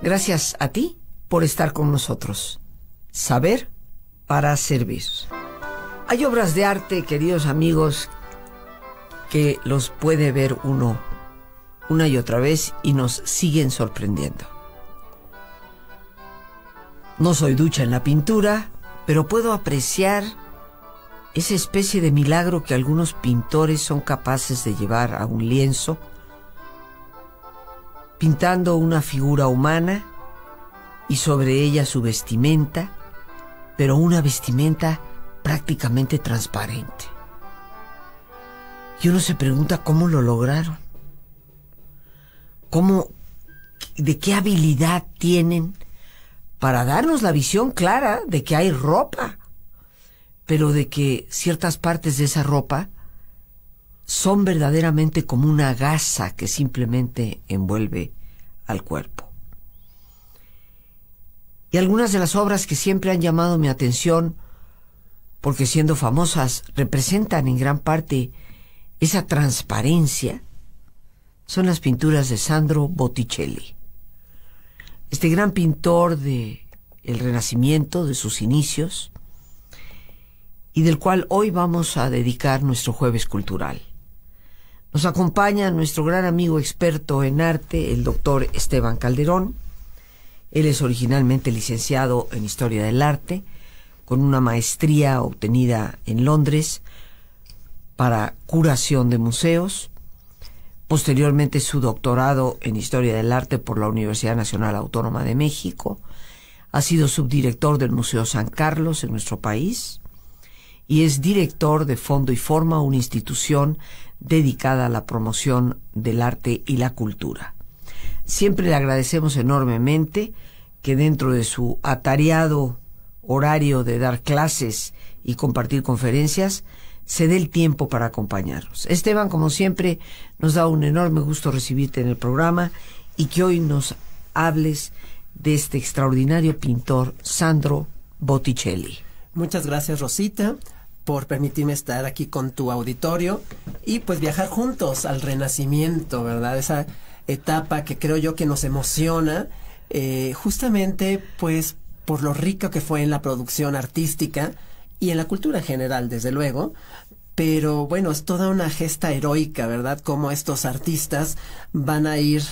Gracias a ti por estar con nosotros. Saber para servir. Hay obras de arte, queridos amigos, que los puede ver uno una y otra vez y nos siguen sorprendiendo. No soy ducha en la pintura, pero puedo apreciar esa especie de milagro que algunos pintores son capaces de llevar a un lienzo pintando una figura humana y sobre ella su vestimenta, pero una vestimenta prácticamente transparente. Y uno se pregunta cómo lo lograron. ¿Cómo, de qué habilidad tienen para darnos la visión clara de que hay ropa, pero de que ciertas partes de esa ropa son verdaderamente como una gasa que simplemente envuelve al cuerpo. Y algunas de las obras que siempre han llamado mi atención, porque siendo famosas representan en gran parte esa transparencia, son las pinturas de Sandro Botticelli. Este gran pintor de el Renacimiento, de sus inicios, y del cual hoy vamos a dedicar nuestro jueves cultural. Nos acompaña nuestro gran amigo experto en arte, el doctor Esteban Calderón. Él es originalmente licenciado en Historia del Arte, con una maestría obtenida en Londres para curación de museos, posteriormente su doctorado en Historia del Arte por la Universidad Nacional Autónoma de México, ha sido subdirector del Museo San Carlos en nuestro país y es director de Fondo y Forma, una institución dedicada a la promoción del arte y la cultura. Siempre le agradecemos enormemente que dentro de su atareado horario de dar clases y compartir conferencias, se dé el tiempo para acompañarnos. Esteban, como siempre, nos da un enorme gusto recibirte en el programa y que hoy nos hables de este extraordinario pintor, Sandro Botticelli. Muchas gracias, Rosita por permitirme estar aquí con tu auditorio y pues viajar juntos al renacimiento, ¿verdad? Esa etapa que creo yo que nos emociona, eh, justamente pues por lo rico que fue en la producción artística y en la cultura en general, desde luego. Pero bueno, es toda una gesta heroica, ¿verdad? ...como estos artistas van a ir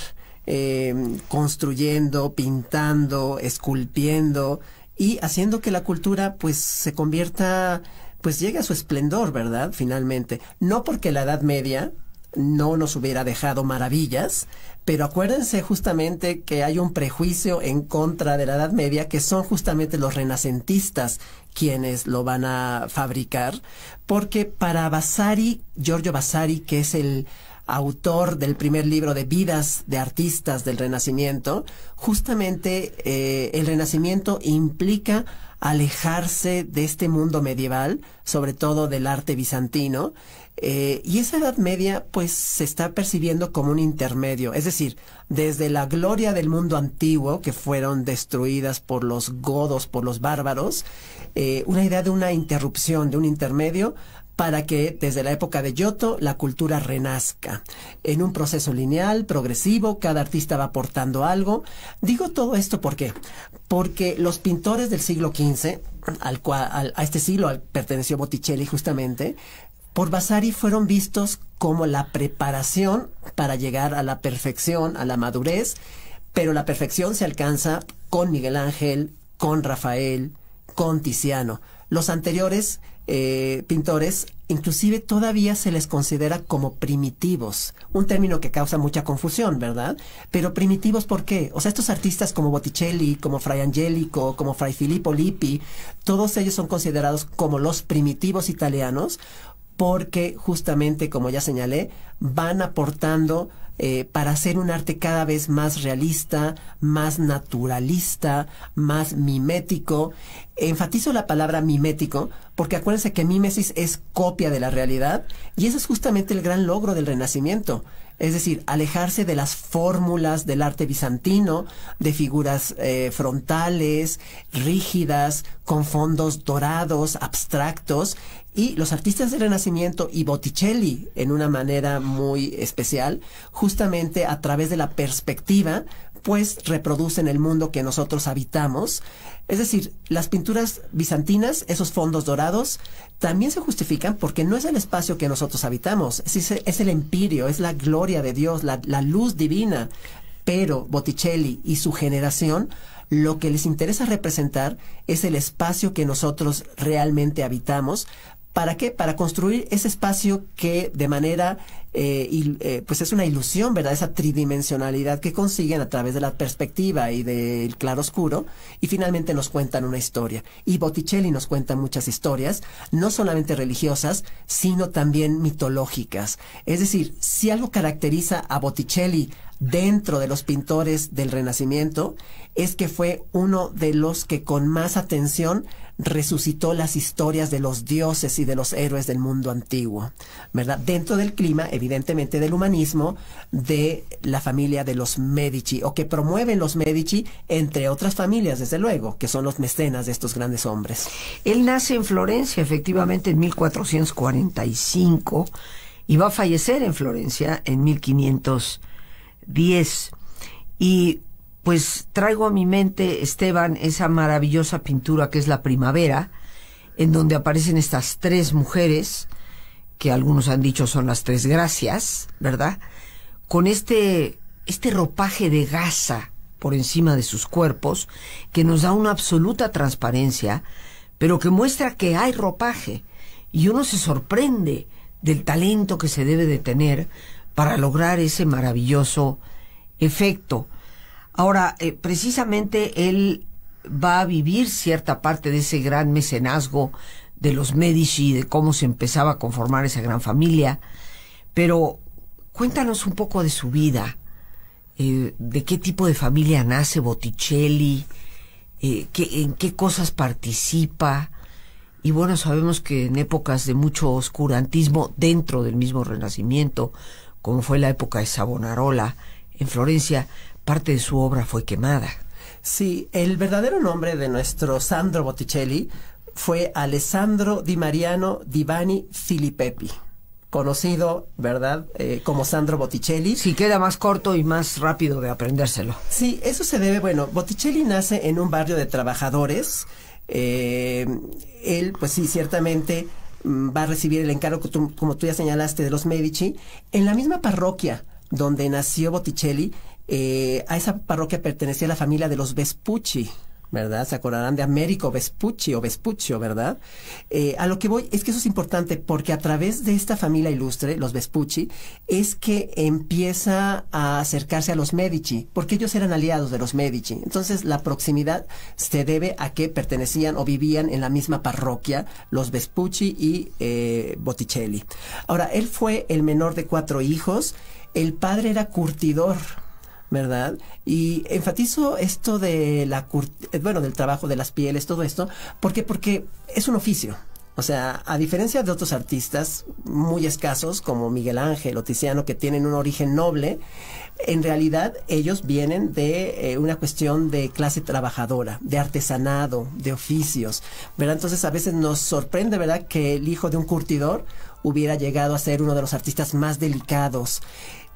eh, construyendo, pintando, esculpiendo y haciendo que la cultura pues se convierta pues llega a su esplendor, ¿verdad? Finalmente. No porque la Edad Media no nos hubiera dejado maravillas, pero acuérdense justamente que hay un prejuicio en contra de la Edad Media, que son justamente los renacentistas quienes lo van a fabricar, porque para Vasari, Giorgio Vasari, que es el autor del primer libro de vidas de artistas del Renacimiento, justamente eh, el Renacimiento implica alejarse de este mundo medieval, sobre todo del arte bizantino, eh, y esa Edad Media pues se está percibiendo como un intermedio, es decir, desde la gloria del mundo antiguo que fueron destruidas por los godos, por los bárbaros, eh, una idea de una interrupción, de un intermedio, para que desde la época de Giotto la cultura renazca. En un proceso lineal, progresivo, cada artista va aportando algo. Digo todo esto ¿por porque los pintores del siglo XV, al cual, a este siglo al, perteneció Botticelli justamente, por Vasari fueron vistos como la preparación para llegar a la perfección, a la madurez, pero la perfección se alcanza con Miguel Ángel, con Rafael, con Tiziano. Los anteriores eh, pintores, inclusive todavía se les considera como primitivos, un término que causa mucha confusión, ¿verdad? Pero primitivos, ¿por qué? O sea, estos artistas como Botticelli, como Fray Angelico, como Fray Filippo Lippi, todos ellos son considerados como los primitivos italianos porque justamente, como ya señalé, van aportando eh, para hacer un arte cada vez más realista, más naturalista, más mimético. Enfatizo la palabra mimético porque acuérdense que mimesis es copia de la realidad y ese es justamente el gran logro del Renacimiento, es decir, alejarse de las fórmulas del arte bizantino, de figuras eh, frontales, rígidas, con fondos dorados, abstractos, y los artistas del Renacimiento y Botticelli, en una manera muy especial, justamente a través de la perspectiva, pues reproducen el mundo que nosotros habitamos. Es decir, las pinturas bizantinas, esos fondos dorados, también se justifican porque no es el espacio que nosotros habitamos, es, es el empirio, es la gloria de Dios, la luz divina. Pero Botticelli y su generación lo que les interesa representar es el espacio que nosotros realmente habitamos ¿Para qué? Para construir ese espacio que de manera, eh, eh, pues es una ilusión, ¿verdad? Esa tridimensionalidad que consiguen a través de la perspectiva y del claro oscuro y finalmente nos cuentan una historia. Y Botticelli nos cuenta muchas historias, no solamente religiosas, sino también mitológicas. Es decir, si algo caracteriza a Botticelli dentro de los pintores del Renacimiento es que fue uno de los que con más atención resucitó las historias de los dioses y de los héroes del mundo antiguo, ¿verdad? Dentro del clima, evidentemente, del humanismo de la familia de los Medici, o que promueven los Medici, entre otras familias, desde luego, que son los mecenas de estos grandes hombres. Él nace en Florencia, efectivamente, en 1445, y va a fallecer en Florencia en 1510. Y pues traigo a mi mente, Esteban, esa maravillosa pintura que es La Primavera, en donde aparecen estas tres mujeres, que algunos han dicho son las tres gracias, ¿verdad? Con este, este ropaje de gasa por encima de sus cuerpos, que nos da una absoluta transparencia, pero que muestra que hay ropaje, y uno se sorprende del talento que se debe de tener para lograr ese maravilloso efecto. Ahora, eh, precisamente él va a vivir cierta parte de ese gran mecenazgo de los Medici, de cómo se empezaba a conformar esa gran familia, pero cuéntanos un poco de su vida, eh, de qué tipo de familia nace Botticelli, eh, en qué cosas participa, y bueno, sabemos que en épocas de mucho oscurantismo dentro del mismo Renacimiento, como fue la época de Savonarola en Florencia, parte de su obra fue quemada. Sí, el verdadero nombre de nuestro Sandro Botticelli fue Alessandro Di Mariano Divani Filippi conocido, ¿verdad? Eh, como Sandro Botticelli. Si queda más corto y más rápido de aprendérselo. Sí, eso se debe, bueno, Botticelli nace en un barrio de trabajadores. Eh, él, pues sí, ciertamente mm, va a recibir el encargo, como tú ya señalaste, de los Medici, en la misma parroquia donde nació Botticelli, eh, a esa parroquia pertenecía la familia de los Vespucci. ¿Verdad? Se acordarán de Américo Vespucci o Vespuccio, ¿verdad? Eh, a lo que voy es que eso es importante porque a través de esta familia ilustre, los Vespucci, es que empieza a acercarse a los Medici, porque ellos eran aliados de los Medici. Entonces la proximidad se debe a que pertenecían o vivían en la misma parroquia los Vespucci y eh, Botticelli. Ahora, él fue el menor de cuatro hijos, el padre era curtidor ¿verdad? Y enfatizo esto de la eh, bueno, del trabajo de las pieles, todo esto, porque porque es un oficio. O sea, a diferencia de otros artistas muy escasos como Miguel Ángel o Tiziano que tienen un origen noble, en realidad ellos vienen de eh, una cuestión de clase trabajadora, de artesanado, de oficios, ¿verdad? Entonces a veces nos sorprende, ¿verdad?, que el hijo de un curtidor hubiera llegado a ser uno de los artistas más delicados.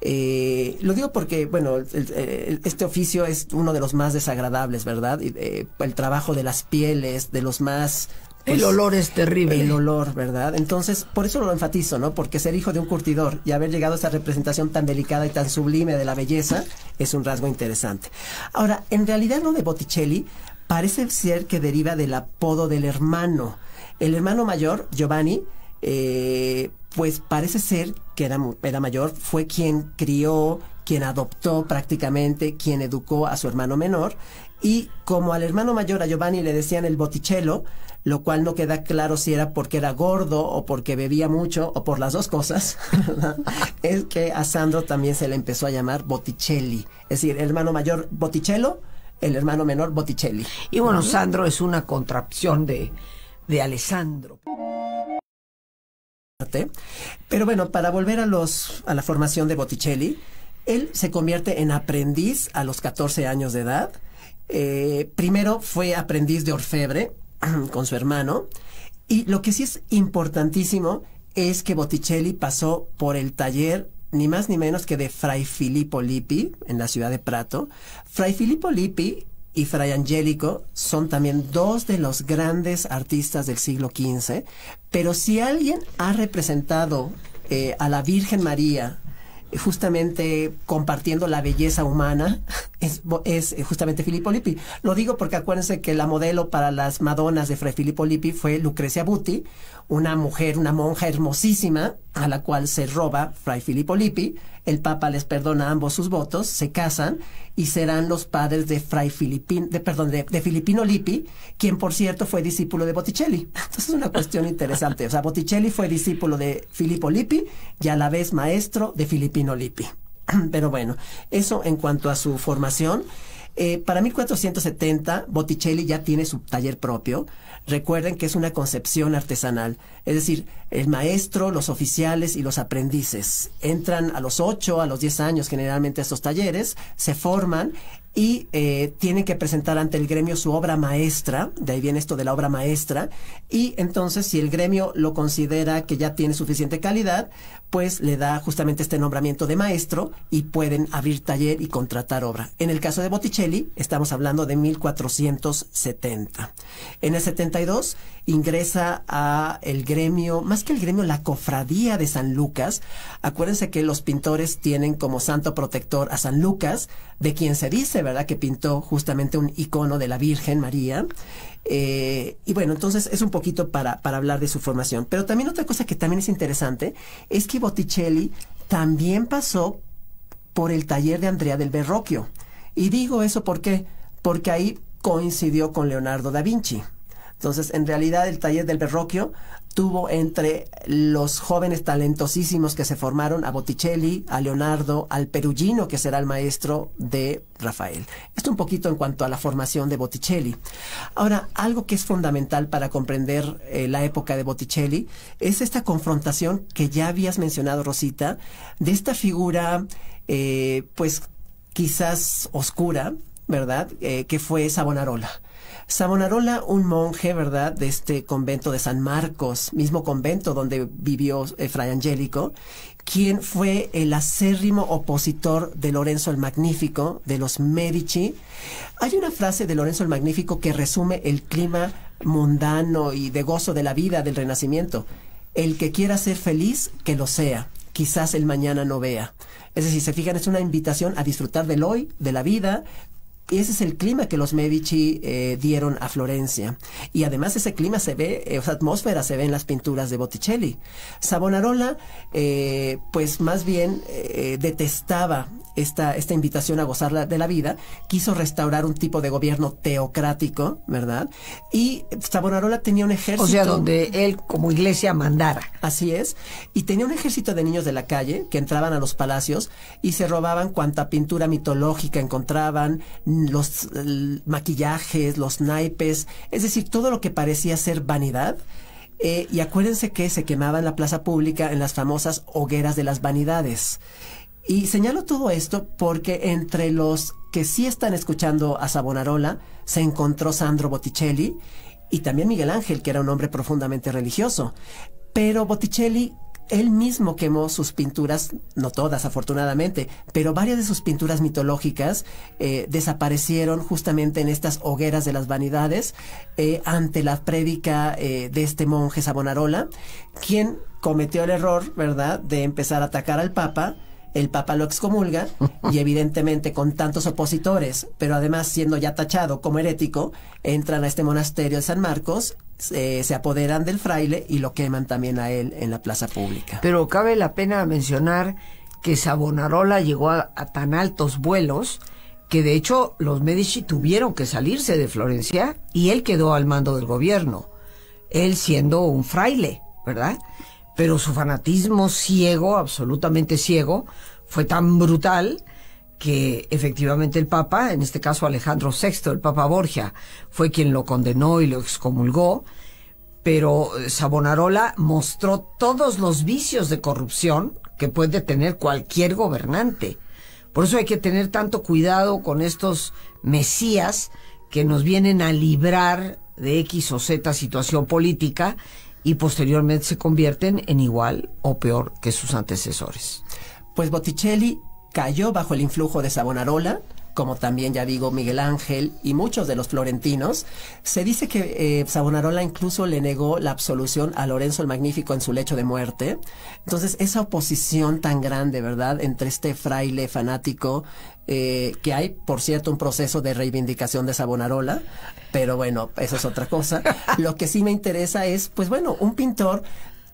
Eh, lo digo porque, bueno, este oficio es uno de los más desagradables, ¿verdad? Eh, el trabajo de las pieles, de los más... Pues, el olor es terrible. El olor, ¿verdad? Entonces, por eso lo enfatizo, ¿no? Porque ser hijo de un curtidor y haber llegado a esa representación tan delicada y tan sublime de la belleza es un rasgo interesante. Ahora, en realidad lo de Botticelli parece ser que deriva del apodo del hermano. El hermano mayor, Giovanni, eh, pues parece ser que era, mayor, fue quien crió, quien adoptó prácticamente, quien educó a su hermano menor. Y como al hermano mayor, a Giovanni, le decían el Boticello lo cual no queda claro si era porque era gordo o porque bebía mucho o por las dos cosas, es que a Sandro también se le empezó a llamar Botticelli. Es decir, el hermano mayor Botticello, el hermano menor Botticelli. Y bueno, Sandro es una contracción de, de Alessandro. Pero bueno, para volver a los a la formación de Botticelli, él se convierte en aprendiz a los 14 años de edad. Eh, primero fue aprendiz de orfebre con su hermano. Y lo que sí es importantísimo es que Botticelli pasó por el taller ni más ni menos que de Fray Filippo Lippi en la ciudad de Prato. Fray Filippo Lippi y Fray Angélico son también dos de los grandes artistas del siglo XV, pero si alguien ha representado eh, a la Virgen María justamente compartiendo la belleza humana es, es, eh, justamente Filippo Lippi. Lo digo porque acuérdense que la modelo para las Madonas de Fray Filippo Lippi fue Lucrecia Butti, una mujer, una monja hermosísima, a la cual se roba Fray Filippo Lippi. El Papa les perdona ambos sus votos, se casan y serán los padres de Fray Filipin, de, perdón, de, de Filipino Lippi, quien por cierto fue discípulo de Botticelli. Entonces es una cuestión interesante. O sea, Botticelli fue discípulo de Filippo Lippi y a la vez maestro de Filipino Lippi. Pero bueno, eso en cuanto a su formación. Eh, para 1470, Botticelli ya tiene su taller propio. Recuerden que es una concepción artesanal, es decir, el maestro, los oficiales y los aprendices entran a los 8, a los 10 años generalmente a estos talleres, se forman y eh, tienen que presentar ante el gremio su obra maestra, de ahí viene esto de la obra maestra, y entonces si el gremio lo considera que ya tiene suficiente calidad, pues le da justamente este nombramiento de maestro y pueden abrir taller y contratar obra. En el caso de Botticelli, estamos hablando de 1470. En el 72 ingresa a el gremio, más que el gremio, la cofradía de San Lucas. Acuérdense que los pintores tienen como santo protector a San Lucas, de quien se dice, ¿verdad?, que pintó justamente un icono de la Virgen María. Eh, y bueno, entonces es un poquito para, para hablar de su formación. Pero también otra cosa que también es interesante es que Botticelli también pasó por el taller de Andrea del Verrocchio. Y digo eso porque, porque ahí coincidió con Leonardo da Vinci. Entonces, en realidad, el taller del Berroquio tuvo entre los jóvenes talentosísimos que se formaron a Botticelli, a Leonardo, al Perugino, que será el maestro de Rafael. Esto un poquito en cuanto a la formación de Botticelli. Ahora, algo que es fundamental para comprender eh, la época de Botticelli es esta confrontación que ya habías mencionado, Rosita, de esta figura, eh, pues quizás oscura, ¿verdad?, eh, que fue Savonarola Savonarola, un monje, ¿verdad?, de este convento de San Marcos, mismo convento donde vivió eh, Fray Angélico, quien fue el acérrimo opositor de Lorenzo el Magnífico, de los Medici. Hay una frase de Lorenzo el Magnífico que resume el clima mundano y de gozo de la vida del Renacimiento. El que quiera ser feliz, que lo sea. Quizás el mañana no vea. Es decir, se fijan, es una invitación a disfrutar del hoy, de la vida, y ese es el clima que los Medici eh, dieron a Florencia. Y además ese clima se ve, esa eh, atmósfera se ve en las pinturas de Botticelli. Savonarola, eh, pues más bien detestaba esta, esta invitación a gozar de la vida, quiso restaurar un tipo de gobierno teocrático, ¿verdad? Y Savonarola tenía un ejército. O sea, donde él como iglesia mandara. Así es. Y tenía un ejército de niños de la calle que entraban a los palacios y se robaban cuanta pintura mitológica encontraban, los maquillajes, los naipes, es decir, todo lo que parecía ser vanidad. Eh, y acuérdense que se quemaba en la plaza pública en las famosas hogueras de las vanidades. Y señalo todo esto porque entre los que sí están escuchando a Sabonarola se encontró Sandro Botticelli y también Miguel Ángel, que era un hombre profundamente religioso. Pero Botticelli él mismo quemó sus pinturas, no todas afortunadamente, pero varias de sus pinturas mitológicas eh, desaparecieron justamente en estas hogueras de las vanidades eh, ante la prédica eh, de este monje Sabonarola, quien cometió el error, ¿verdad?, de empezar a atacar al Papa el Papa lo excomulga y evidentemente con tantos opositores, pero además siendo ya tachado como herético, entran a este monasterio de San Marcos eh, se apoderan del fraile y lo queman también a él en la plaza pública. Pero cabe la pena mencionar que Sabonarola llegó a tan altos vuelos que de hecho los Medici tuvieron que salirse de Florencia y él quedó al mando del gobierno, él siendo un fraile, ¿verdad? Pero su fanatismo ciego, absolutamente ciego, fue tan brutal que efectivamente el Papa, en este caso Alejandro VI, el Papa Borgia, fue quien lo condenó y lo excomulgó, pero eh, Sabonarola mostró todos los vicios de corrupción que puede tener cualquier gobernante. Por eso hay que tener tanto cuidado con estos mesías que nos vienen a librar de X o Z situación política y posteriormente se convierten en igual o peor que sus antecesores. Pues Botticelli cayó bajo el influjo de Savonarola, como también ya digo Miguel Ángel y muchos de los florentinos, se dice que eh, Sabonarola Savonarola incluso le negó la absolución a Lorenzo el Magnífico en su lecho de muerte. Entonces esa oposición tan grande, ¿verdad?, entre este fraile fanático, eh, que hay, por cierto, un proceso de reivindicación de Savonarola, pero bueno, eso es otra cosa. Lo que sí me interesa es, pues bueno, un pintor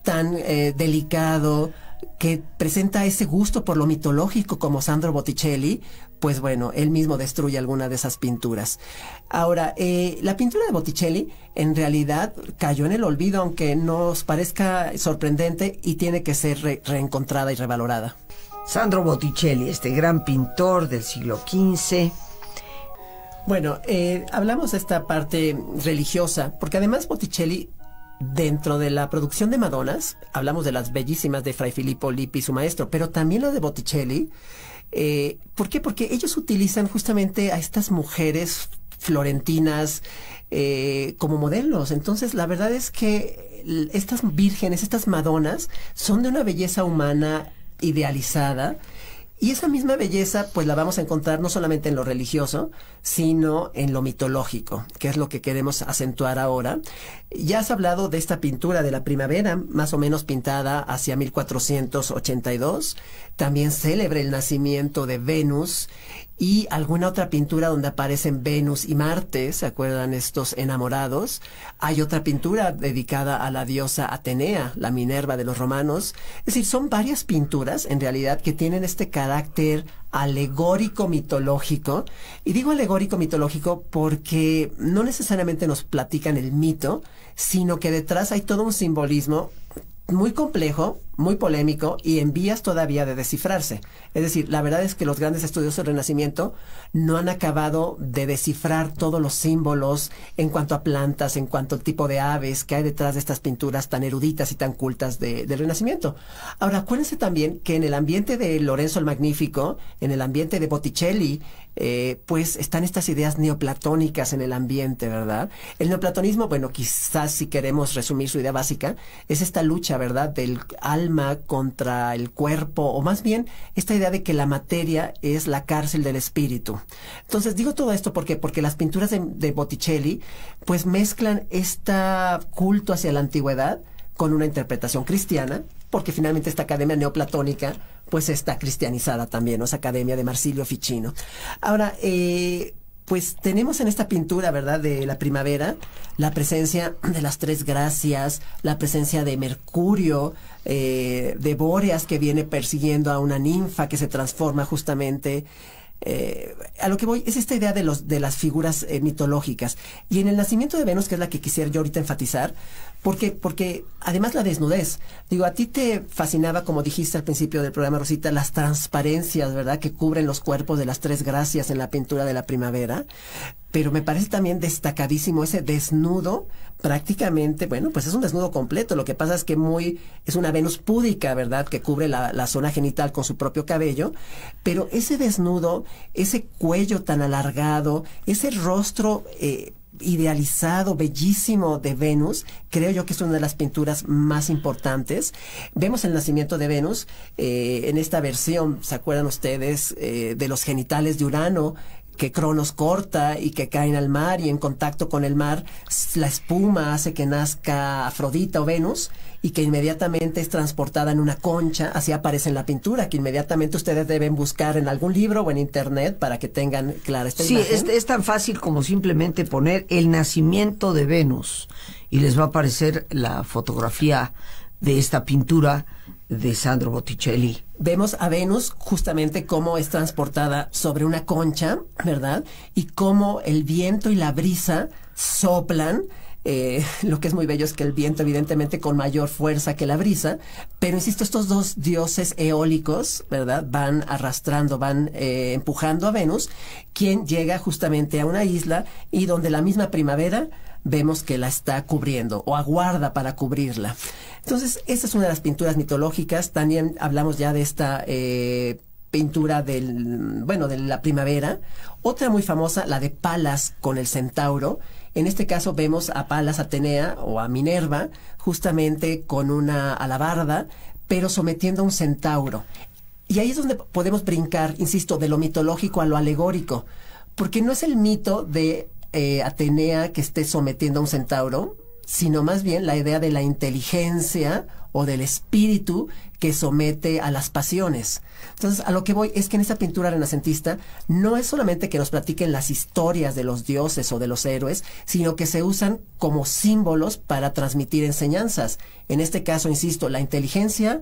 tan eh, delicado, que presenta ese gusto por lo mitológico como Sandro Botticelli, pues bueno, él mismo destruye alguna de esas pinturas. Ahora, eh, la pintura de Botticelli en realidad cayó en el olvido, aunque nos parezca sorprendente y tiene que ser reencontrada y revalorada. Sandro Botticelli, este gran pintor del siglo XV. Bueno, eh, hablamos de esta parte religiosa, porque además Botticelli dentro de la producción de Madonas, hablamos de las bellísimas de Fray Filippo Lippi, su maestro, pero también la de Botticelli. Eh, ¿Por qué? Porque ellos utilizan justamente a estas mujeres florentinas eh, como modelos. Entonces, la verdad es que estas vírgenes, estas Madonas, son de una belleza humana idealizada. Y esa misma belleza, pues la vamos a encontrar no solamente en lo religioso, sino en lo mitológico, que es lo que queremos acentuar ahora. Ya has hablado de esta pintura de la primavera, más o menos pintada hacia 1482, también celebra el nacimiento de Venus y alguna otra pintura donde aparecen Venus y Marte, ¿se acuerdan estos enamorados? Hay otra pintura dedicada a la diosa Atenea, la Minerva de los romanos. Es decir, son varias pinturas en realidad que tienen este carácter alegórico mitológico. Y digo alegórico mitológico porque no necesariamente nos platican el mito, sino que detrás hay todo un simbolismo muy complejo, muy polémico y en vías todavía de descifrarse. Es decir, la verdad es que los grandes estudios del Renacimiento no han acabado de descifrar todos los símbolos en cuanto a plantas, en cuanto al tipo de aves que hay detrás de estas pinturas tan eruditas y tan cultas del Renacimiento. Ahora, acuérdense también que en el ambiente de Lorenzo el Magnífico, en el ambiente de Botticelli, eh, pues están estas ideas neoplatónicas en el ambiente, ¿verdad? El neoplatonismo, bueno, quizás si queremos resumir su idea básica, es esta lucha, ¿verdad?, del alma contra el cuerpo, o más bien esta idea de que la materia es la cárcel del espíritu. Entonces, digo todo esto porque, porque las pinturas de, de Botticelli, pues mezclan este culto hacia la antigüedad con una interpretación cristiana, porque finalmente esta academia neoplatónica pues está cristianizada también, ¿no? esa academia de Marsilio Ficino. Ahora, eh, pues tenemos en esta pintura, ¿verdad?, de la primavera, la presencia de las tres gracias, la presencia de Mercurio, eh, de Bóreas que viene persiguiendo a una ninfa que se transforma justamente, eh, a lo que voy es esta idea de, los, de las figuras eh, mitológicas. Y en el nacimiento de Venus, que es la que quisiera yo ahorita enfatizar, porque, porque además la desnudez. Digo, a ti te fascinaba, como dijiste al principio del programa, Rosita, las transparencias, ¿verdad?, que cubren los cuerpos de las tres gracias en la pintura de la primavera pero me parece también destacadísimo ese desnudo, prácticamente, bueno, pues es un desnudo completo, lo que pasa es que muy, es una Venus púdica, ¿verdad?, que cubre la, zona genital con su propio cabello, pero ese desnudo, ese cuello tan alargado, ese rostro... Eh, idealizado, bellísimo de Venus. Creo yo que es una de las pinturas más importantes. Vemos el nacimiento de Venus eh, en esta versión, ¿se acuerdan ustedes? Eh, de los genitales de Urano, que Cronos corta y que caen al mar y en contacto con el mar la espuma hace que nazca Afrodita o Venus y que inmediatamente es transportada en una concha, así aparece en la pintura, que inmediatamente ustedes deben buscar en algún libro o en internet para que tengan clara esta sí, Sí, es, tan fácil como simplemente poner el nacimiento de Venus y les va a aparecer la fotografía de esta pintura de Sandro Botticelli. Vemos a Venus justamente cómo es transportada sobre una concha, ¿verdad? Y cómo el viento y la brisa soplan. Eh, lo que es muy bello es que el viento, evidentemente, con mayor fuerza que la brisa, pero insisto, estos dos dioses eólicos, ¿verdad? Van arrastrando, van eh, empujando a Venus, quien llega justamente a una isla y donde la misma primavera vemos que la está cubriendo o aguarda para cubrirla. Entonces, esa es una de las pinturas mitológicas. También hablamos ya de esta eh, pintura del, bueno, de la primavera. Otra muy famosa, la de Palas con el centauro. En este caso vemos a Palas Atenea o a Minerva justamente con una alabarda, pero sometiendo a un centauro. Y ahí es donde podemos brincar, insisto, de lo mitológico a lo alegórico, porque no es el mito de eh, Atenea que esté sometiendo a un centauro, sino más bien la idea de la inteligencia o del espíritu que somete a las pasiones. Entonces, a lo que voy es que en esta pintura renacentista no es solamente que nos platiquen las historias de los dioses o de los héroes, sino que se usan como símbolos para transmitir enseñanzas. En este caso, insisto, la inteligencia,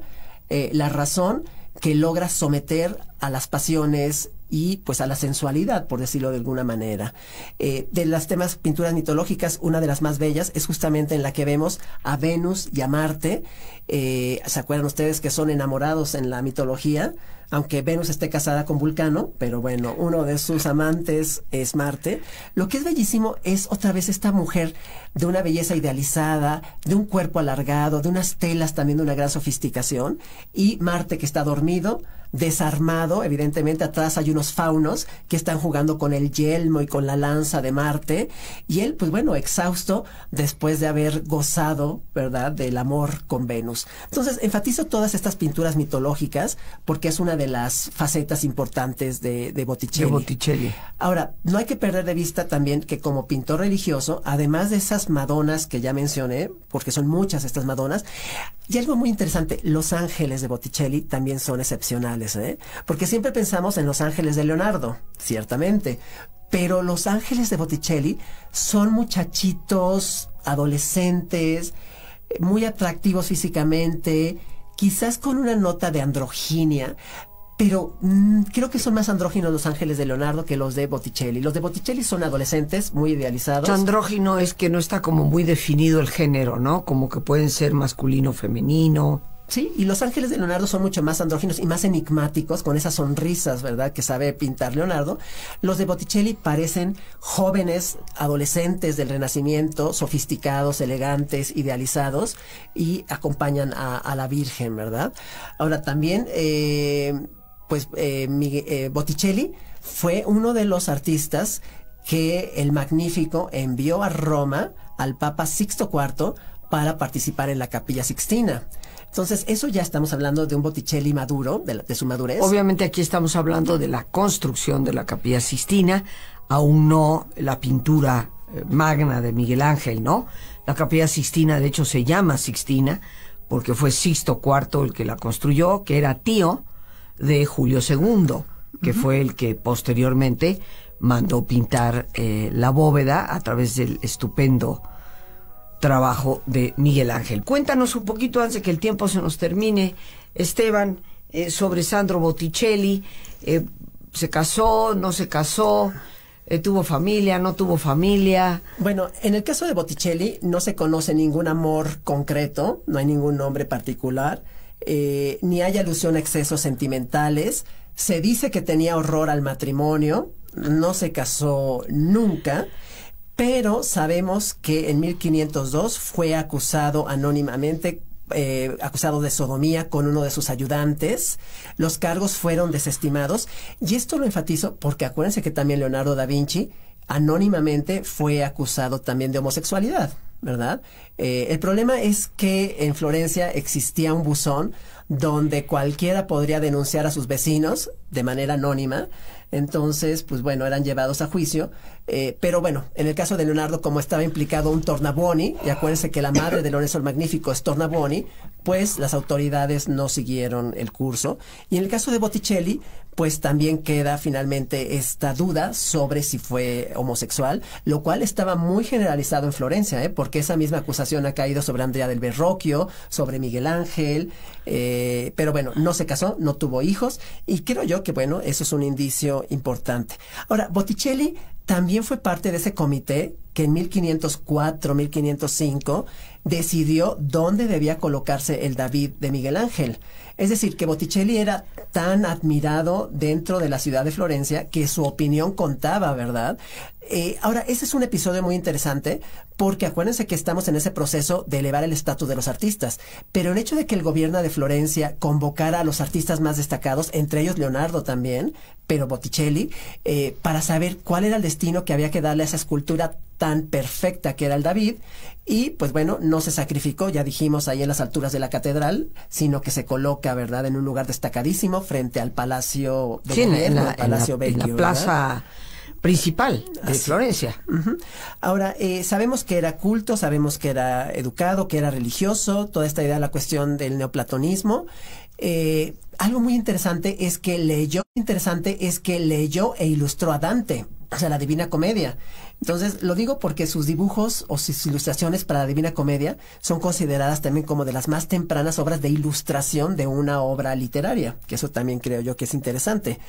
eh, la razón que logra someter a las pasiones y pues a la sensualidad, por decirlo de alguna manera. Eh, de las temas pinturas mitológicas, una de las más bellas es justamente en la que vemos a Venus y a Marte. Eh, ¿Se acuerdan ustedes que son enamorados en la mitología? Aunque Venus esté casada con Vulcano, pero bueno, uno de sus amantes es Marte. Lo que es bellísimo es otra vez esta mujer de una belleza idealizada, de un cuerpo alargado, de unas telas también de una gran sofisticación, y Marte que está dormido, desarmado, evidentemente atrás hay unos faunos que están jugando con el yelmo y con la lanza de Marte, y él, pues bueno, exhausto después de haber gozado, ¿verdad?, del amor con Venus. Entonces, enfatizo todas estas pinturas mitológicas porque es una de las facetas importantes de, Botticelli. Botticelli. Ahora, no hay que perder de vista también que como pintor religioso, además de esas Madonas que ya mencioné, porque son muchas estas Madonas, y algo muy interesante, los ángeles de Botticelli también son excepcionales, ¿eh? porque siempre pensamos en los ángeles de Leonardo, ciertamente, pero los ángeles de Botticelli son muchachitos, adolescentes, muy atractivos físicamente, quizás con una nota de androginia, pero mm, creo que son más andróginos los ángeles de Leonardo que los de Botticelli. Los de Botticelli son adolescentes, muy idealizados. Andrógino es que no está como muy definido el género, ¿no? Como que pueden ser masculino, femenino. Sí, y los ángeles de Leonardo son mucho más andróginos y más enigmáticos, con esas sonrisas, ¿verdad?, que sabe pintar Leonardo. Los de Botticelli parecen jóvenes, adolescentes del Renacimiento, sofisticados, elegantes, idealizados, y acompañan a, la Virgen, ¿verdad? Ahora, también eh, pues eh, eh, Botticelli fue uno de los artistas que el Magnífico envió a Roma al Papa Sixto IV para participar en la Capilla Sixtina. Entonces, eso ya estamos hablando de un Botticelli maduro, de, su madurez. Obviamente aquí estamos hablando de la construcción de la Capilla Sixtina, aún no la pintura eh, magna de Miguel Ángel, ¿no? La Capilla Sixtina, de hecho, se llama Sixtina porque fue Sixto IV el que la construyó, que era tío de Julio II, que fue el que posteriormente mandó pintar eh, la bóveda a través del estupendo trabajo de Miguel Ángel. Cuéntanos un poquito antes de que el tiempo se nos termine, Esteban, eh, sobre Sandro Botticelli. Eh, se casó? ¿Tuvo familia? ¿No tuvo familia? Bueno, en el caso de Botticelli no se conoce ningún amor concreto, no hay ningún nombre particular eh, ni hay alusión a excesos sentimentales. Se dice que tenía horror al matrimonio, no se casó nunca, pero sabemos que en 1502 fue acusado anónimamente eh, acusado de sodomía con uno de sus ayudantes. Los cargos fueron desestimados. Y esto lo enfatizo porque acuérdense que también Leonardo da Vinci anónimamente fue acusado también de homosexualidad. ¿verdad? Eh, el problema es que en Florencia existía un buzón donde cualquiera podría denunciar a sus vecinos de manera anónima. Entonces, pues bueno, eran llevados a juicio, eh, pero bueno, en el caso de Leonardo, como estaba implicado un Tornaboni, y acuérdense que la madre de Lorenzo el Magnífico es Tornaboni, pues las autoridades no siguieron el curso. Y en el caso de Botticelli, pues también queda finalmente esta duda sobre si fue homosexual, lo cual estaba muy generalizado en Florencia, ¿eh? porque esa misma acusación ha caído sobre Andrea del Berroquio, sobre Miguel Ángel, eh, pero bueno, no se casó, no tuvo hijos, y creo yo que bueno, eso es un indicio importante. Ahora, Botticelli también fue parte de ese comité que en 1504, 1505 decidió dónde debía colocarse el David de Miguel Ángel. Es decir, que Botticelli era tan admirado dentro de la ciudad de Florencia que su opinión contaba, ¿verdad? Eh, ahora, ese es un episodio muy interesante porque acuérdense que estamos en ese proceso de elevar el estatus de los artistas, pero el hecho de que el gobierno de Florencia convocara a los artistas más destacados, entre ellos Leonardo también, pero Botticelli, eh, para saber cuál era el destino que había que darle a esa escultura tan perfecta que era el David y pues bueno, no se sacrificó, ya dijimos ahí en las alturas de la catedral, sino que se coloca, ¿verdad?, en un lugar destacadísimo frente al Palacio de en la, plaza principal de Florencia. Ahora, eh, sabemos que era culto, sabemos que era educado, que era religioso, toda esta idea de la cuestión del neoplatonismo. Eh, algo muy interesante es que leyó, interesante es que leyó e ilustró a Dante, o sea, la Divina Comedia. Entonces, lo digo porque sus dibujos o sus ilustraciones para la Divina Comedia son consideradas también como de las más tempranas obras de ilustración de una obra literaria, que eso también creo yo que es interesante.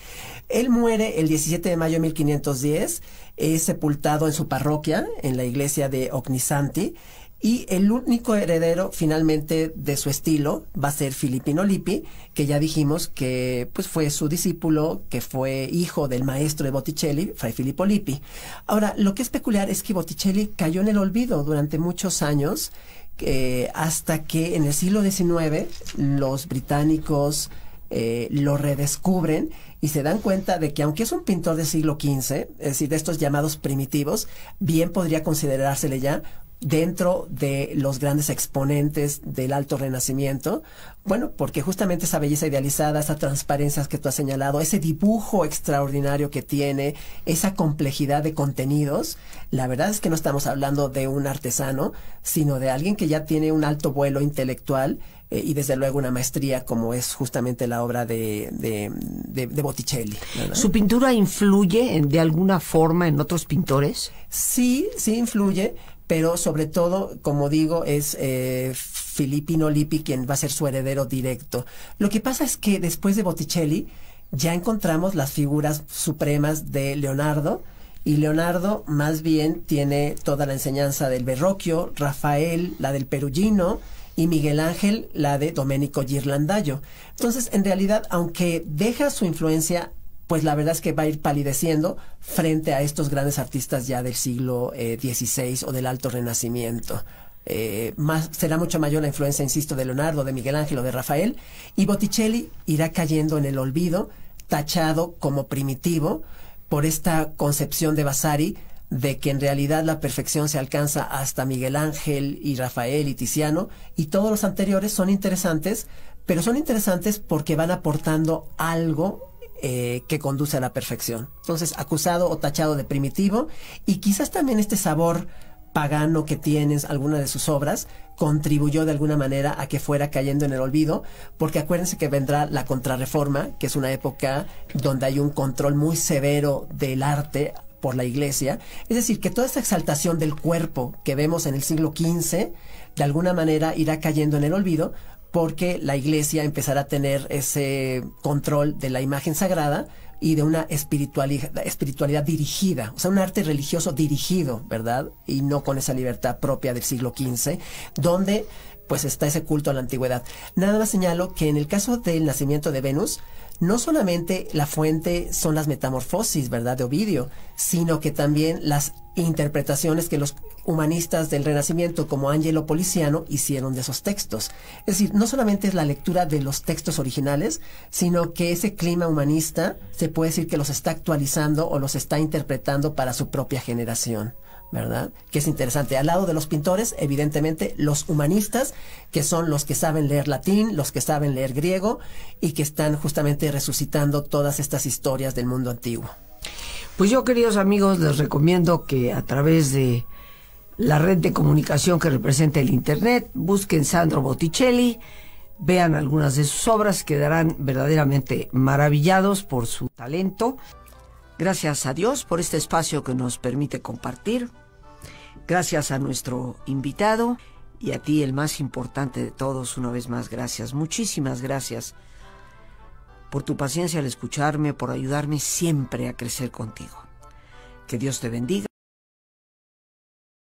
Él muere el 17 de mayo de 1510, es sepultado en su parroquia, en la iglesia de Ognisanti, y el único heredero finalmente de su estilo va a ser Filipino Lippi, que ya dijimos que pues fue su discípulo, que fue hijo del maestro de Botticelli, Fray Filippo Lippi. Ahora, lo que es peculiar es que Botticelli cayó en el olvido durante muchos años, eh, hasta que en el siglo XIX los británicos eh, lo redescubren y se dan cuenta de que aunque es un pintor del siglo XV, es decir, de estos llamados primitivos, bien podría considerársele ya dentro de los grandes exponentes del alto renacimiento. Bueno, porque justamente esa belleza idealizada, esa transparencia que tú has señalado, ese dibujo extraordinario que tiene, esa complejidad de contenidos, la verdad es que no estamos hablando de un artesano, sino de alguien que ya tiene un alto vuelo intelectual eh, y desde luego una maestría como es justamente la obra de, de, Botticelli. ¿Su pintura influye de alguna forma en otros pintores? Sí, sí influye pero sobre todo, como digo, es Filippino eh, Filipino Lippi quien va a ser su heredero directo. Lo que pasa es que después de Botticelli ya encontramos las figuras supremas de Leonardo, y Leonardo más bien tiene toda la enseñanza del Verrocchio, Rafael la del Perugino y Miguel Ángel la de Domenico Girlandayo. Entonces, en realidad, aunque deja su influencia pues la verdad es que va a ir palideciendo frente a estos grandes artistas ya del siglo XVI eh, o del Alto Renacimiento. Eh, más, será mucho mayor la influencia, insisto, de Leonardo, de Miguel Ángel o de Rafael, y Botticelli irá cayendo en el olvido, tachado como primitivo por esta concepción de Vasari de que en realidad la perfección se alcanza hasta Miguel Ángel y Rafael y Tiziano, y todos los anteriores son interesantes, pero son interesantes porque van aportando algo eh, que conduce a la perfección. Entonces, acusado o tachado de primitivo y quizás también este sabor pagano que tienes alguna de sus obras contribuyó de alguna manera a que fuera cayendo en el olvido, porque acuérdense que vendrá la contrarreforma, que es una época donde hay un control muy severo del arte por la iglesia, es decir, que toda esta exaltación del cuerpo que vemos en el siglo XV, de alguna manera irá cayendo en el olvido, porque la iglesia empezará a tener ese control de la imagen sagrada y de una espiritualidad, dirigida, o sea, un arte religioso dirigido, ¿verdad? Y no con esa libertad propia del siglo XV, donde pues está ese culto a la antigüedad. Nada más señalo que en el caso del nacimiento de Venus, no solamente la fuente son las metamorfosis, ¿verdad?, de Ovidio, sino que también las interpretaciones que los humanistas del Renacimiento como Angelo Policiano hicieron de esos textos. Es decir, no solamente es la lectura de los textos originales, sino que ese clima humanista se puede decir que los está actualizando o los está interpretando para su propia generación. ¿verdad? Que es interesante. Al lado de los pintores, evidentemente, los humanistas, que son los que saben leer latín, los que saben leer griego y que están justamente resucitando todas estas historias del mundo antiguo. Pues yo, queridos amigos, les recomiendo que a través de la red de comunicación que representa el Internet, busquen Sandro Botticelli, vean algunas de sus obras, quedarán verdaderamente maravillados por su talento. Gracias a Dios por este espacio que nos permite compartir. Gracias a nuestro invitado y a ti, el más importante de todos, una vez más, gracias. Muchísimas gracias por tu paciencia al escucharme, por ayudarme siempre a crecer contigo. Que Dios te bendiga.